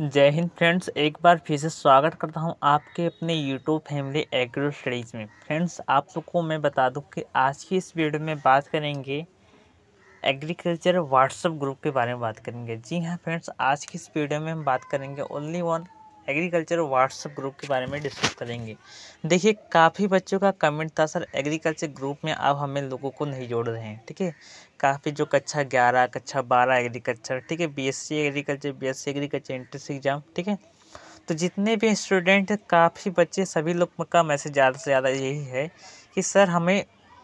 जय हिंद फ्रेंड्स एक बार फिर से स्वागत करता हूं आपके अपने यूट्यूब फैमिली एग्रो स्टडीज़ में फ्रेंड्स आप लोग को मैं बता दूं कि आज की इस वीडियो में बात करेंगे एग्रीकल्चर व्हाट्सएप ग्रुप के बारे में बात करेंगे जी हाँ फ्रेंड्स आज की इस वीडियो में हम बात करेंगे only one agriculture WhatsApp group के बारे में डिस्कस करेंगे देखिए काफ़ी बच्चों का कमेंट था सर एग्रीकल्चर ग्रुप में अब हमें लोगों को नहीं जोड़ रहे हैं ठीक है काफ़ी जो कक्षा ग्यारह कक्षा बारह एग्रीकल्चर ठीक है BSc agriculture BSc agriculture entrance exam ठीक है तो जितने भी स्टूडेंट काफ़ी बच्चे सभी लोग का मैसेज ज़्यादा से ज़्यादा यही है कि सर हमें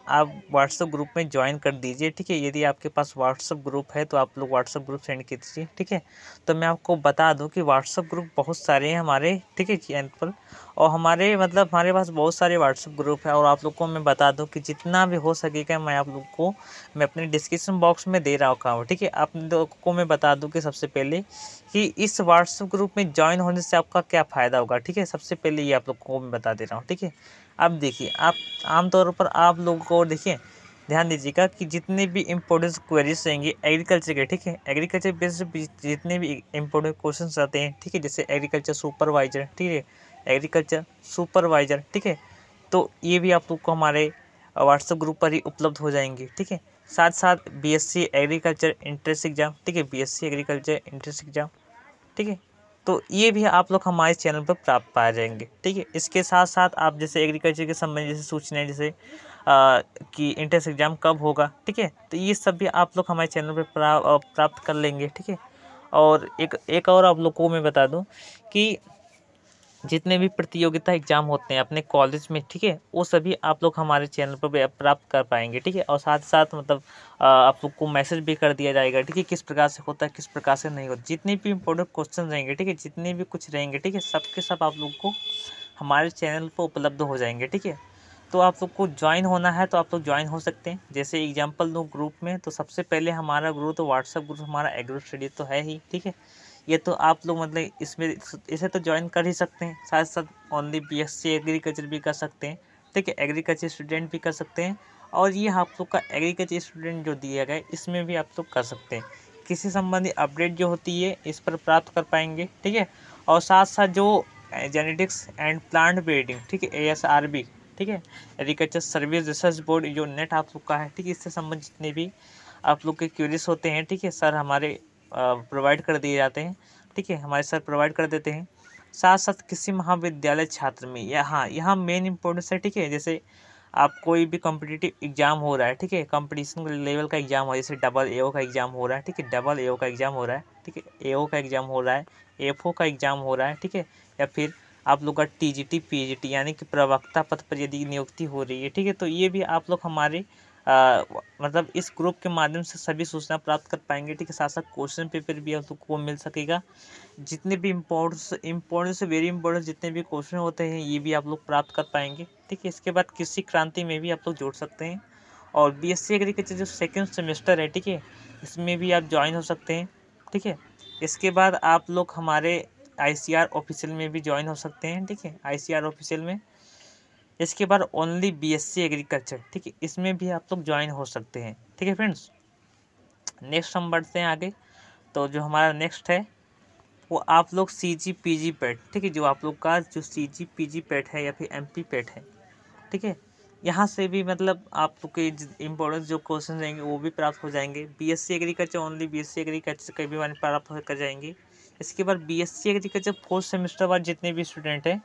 आप व्हाट्सअप ग्रुप में ज्वाइन कर दीजिए ठीक है यदि आपके पास व्हाट्सअप ग्रुप है तो आप लोग व्हाट्सअप ग्रुप सेंड कर दीजिए ठीक है तो मैं आपको बता दूं कि व्हाट्सअप ग्रुप बहुत सारे हैं हमारे ठीक है चैनल पर और हमारे मतलब हमारे पास बहुत सारे व्हाट्सअप ग्रुप है और आप लोग को मैं बता दूँ कि जितना भी हो सकेगा मैं आप लोग को मैं अपने डिस्क्रिप्सन बॉक्स में दे रहा हूँ ठीक है आप लोग को मैं बता दूँ कि सबसे पहले कि इस व्हाट्सअप ग्रुप में ज्वाइन होने से आपका क्या फ़ायदा होगा ठीक है सबसे पहले ये आप लोग को मैं बता दे रहा हूँ ठीक है अब देखिए आप आमतौर पर आप लोगों को देखिए ध्यान दीजिएगा कि जितने भी इम्पोर्टेंट क्वेरीज रहेंगे एग्रीकल्चर के ठीक है एग्रीकल्चर बेस जितने भी इम्पोर्टेंट क्वेश्चन आते हैं ठीक है जैसे एग्रीकल्चर सुपरवाइजर ठीक है एग्रीकल्चर सुपरवाइजर ठीक है तो ये भी आप लोग को हमारे व्हाट्सएप ग्रुप पर ही उपलब्ध हो जाएंगे ठीक है साथ साथ बीएससी एग्रीकल्चर एंट्रेंस एग्जाम ठीक है बीएससी एग्रीकल्चर एंट्रेंस एग्जाम ठीक है तो ये भी आप लोग हमारे चैनल पर प्राप्त पाए जाएंगे ठीक है इसके साथ साथ आप जैसे एग्रीकल्चर के संबंध जैसे सूचनाएँ जैसे आ, कि इंट्रेंस एग्ज़ाम कब होगा ठीक है तो ये सब भी आप लोग हमारे चैनल पर प्राप्त कर लेंगे ठीक है और एक एक और आप लोग को मैं बता दूं कि जितने भी प्रतियोगिता एग्जाम होते हैं अपने कॉलेज में ठीक है वो सभी आप लोग हमारे चैनल पर प्राप्त कर पाएंगे ठीक है और साथ साथ मतलब आप लोग को मैसेज भी कर दिया जाएगा ठीक है किस प्रकार से होता है किस प्रकार से नहीं होता जितने भी इम्पोर्टेंट क्वेश्चन रहेंगे ठीक है जितने भी कुछ रहेंगे ठीक है सब के सब आप लोग को हमारे चैनल पर उपलब्ध हो जाएंगे ठीक है तो आप लोग को ज्वाइन होना है तो आप लोग ज्वाइन हो सकते हैं जैसे एग्जाम्पल दो ग्रुप में तो सबसे पहले हमारा ग्रुप तो व्हाट्सअप ग्रुप हमारा एग्रो स्टडी तो है ही ठीक है ये तो आप लोग मतलब इसमें इसे तो ज्वाइन कर ही सकते हैं साथ साथ ओनली बीएससी एग्रीकल्चर भी कर सकते हैं ठीक है एग्रीकल्चर स्टूडेंट भी कर सकते हैं और ये आप लोग का एग्रीकल्चर स्टूडेंट जो दिया गया है इसमें भी आप लोग कर सकते हैं किसी संबंधी अपडेट जो होती है इस पर प्राप्त कर पाएंगे ठीक है और साथ साथ जो जेनेटिक्स एंड प्लांट ब्रीडिंग ठीक है ए ठीक है एग्रीकल्चर सर्विस रिसर्च बोर्ड जो नेट आप लोग का है ठीक है इससे संबंधित जितने भी आप लोग के क्यूरियस होते हैं ठीक है सर हमारे प्रोवाइड कर दिए जाते हैं ठीक है हमारे सर प्रोवाइड कर देते हैं साथ साथ किसी महाविद्यालय छात्र में या हाँ यहाँ मेन इम्पोर्टेंस है ठीक है जैसे आप कोई भी कम्पिटिटिव एग्ज़ाम हो रहा है ठीक है कंपटीशन लेवल का एग्ज़ाम हो जैसे डबल ए का एग्ज़ाम हो रहा है ठीक है डबल ए का एग्ज़ाम हो रहा है ठीक है ए का एग्ज़ाम हो रहा है एफ का एग्ज़ाम हो रहा है ठीक है या फिर आप लोग का T G T P G T यानी कि प्रवक्ता पद पर यदि नियुक्ति हो रही है ठीक है तो ये भी आप लोग हमारे आ, मतलब इस ग्रुप के माध्यम से सभी सूचना प्राप्त कर पाएंगे ठीक है साथ साथ क्वेश्चन पेपर भी आप लोग को मिल सकेगा जितने भी इम्पोर्टेंस इम्पोर्टेंस वेरी इम्पोर्टेंस जितने भी क्वेश्चन होते हैं ये भी आप लोग प्राप्त कर पाएंगे ठीक है इसके बाद कृषि क्रांति में भी आप लोग जोड़ सकते हैं और बी एस एग्रीकल्चर जो सेकेंड सेमेस्टर है ठीक है इसमें भी आप ज्वाइन हो सकते हैं ठीक है इसके बाद आप लोग हमारे आई सी आर ऑफिशियल में भी ज्वाइन हो सकते हैं ठीक है आई सी आर ऑफिशियल में इसके बाद ओनली बीएससी एग्रीकल्चर ठीक है इसमें भी आप लोग ज्वाइन हो सकते हैं ठीक है फ्रेंड्स नेक्स्ट हम बढ़ते हैं आगे तो जो हमारा नेक्स्ट है वो आप लोग सी जी पी जी पैट ठीक है जो आप लोग का जो सी जी पी जी पैट है या फिर एम पी पैट है ठीक है यहाँ से भी मतलब आप लोग के इम्पोर्टेंट जो क्वेश्चन रहेंगे वो भी प्राप्त हो जाएंगे B S C agriculture only B S C agriculture कई भी हमारे प्राप्त कर जाएंगे इसके बाद B S C agriculture fourth semester बाद जितने भी स्टूडेंट हैं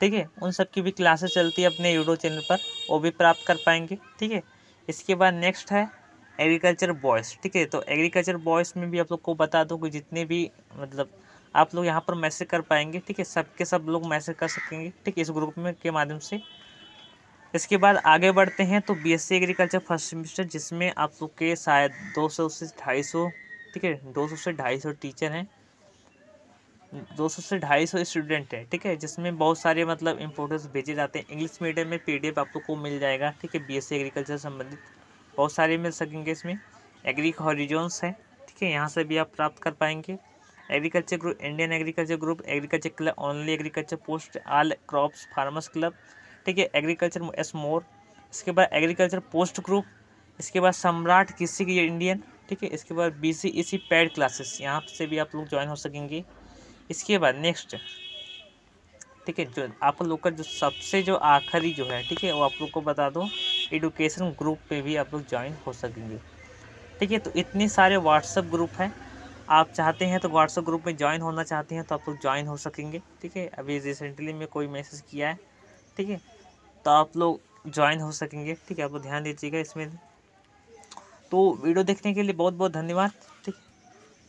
ठीक है उन सब की भी क्लासेस चलती है अपने यूट्यूब चैनल पर वो भी प्राप्त कर पाएंगे ठीक है इसके बाद नेक्स्ट है एग्रीकल्चर बॉयज़ ठीक है तो एग्रीकल्चर बॉयज़ में भी आप लोग को बता दूँ कि जितने भी मतलब आप लोग यहाँ पर मैसेज कर पाएंगे ठीक है सबके सब लोग मैसेज कर सकेंगे ठीक है इस ग्रुप में के माध्यम से इसके बाद आगे बढ़ते हैं तो बीएससी एग्रीकल्चर फर्स्ट सेमेस्टर जिसमें आप लोग के शायद दो सौ से ढाई सौ ठीक है दो सौ से ढाई सौ टीचर हैं दो सौ से ढाई सौ स्टूडेंट है ठीक है जिसमें बहुत सारे मतलब इम्पोर्टेंस भेजे जाते हैं इंग्लिश मीडियम में पीडीएफ आपको को मिल जाएगा ठीक है बीएससी एग्रीकल्चर संबंधित बहुत सारे मिल सकेंगे इसमें एग्री हॉरिजोन्स हैं ठीक है यहाँ से भी आप प्राप्त कर पाएंगे agriculture group Indian agriculture group agriculture club only agriculture post all crops farmers club ठीक है एग्रीकल्चर एस मोर इसके बाद एग्रीकल्चर पोस्ट ग्रुप इसके बाद सम्राट किसी की इंडियन ठीक है इसके बाद B C E C paid classes यहाँ से भी आप लोग ज्वाइन हो सकेंगे इसके बाद नेक्स्ट ठीक है जो आप लोग का जो सबसे जो आखिरी जो है ठीक है वो आप लोग को बता दो एडुकेशन ग्रुप पे भी आप लोग ज्वाइन हो सकेंगे ठीक है तो इतने सारे व्हाट्सअप ग्रुप हैं आप चाहते हैं तो व्हाट्सअप ग्रुप में ज्वाइन होना चाहते हैं तो आप लोग ज्वाइन हो सकेंगे ठीक है अभी रिसेंटली में कोई मैसेज किया है ठीक है तो आप लोग ज्वाइन हो सकेंगे ठीक है आप लोग ध्यान दीजिएगा इसमें तो वीडियो देखने के लिए बहुत बहुत धन्यवाद ठीक है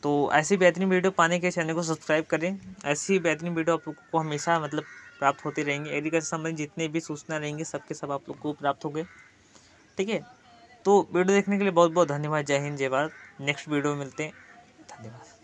तो ऐसी बेहतरीन वीडियो पाने के चैनल को सब्सक्राइब करें ऐसी बेहतरीन वीडियो आप लोग को हमेशा मतलब प्राप्त होती रहेंगी एग्रीकल्चर संबंधी जितने भी सूचना रहेंगी सबके सब आप लोग को प्राप्त हो गए ठीक है तो वीडियो देखने के लिए बहुत बहुत धन्यवाद जय हिंद जय भारत नेक्स्ट वीडियो में मिलते हैं धन्यवाद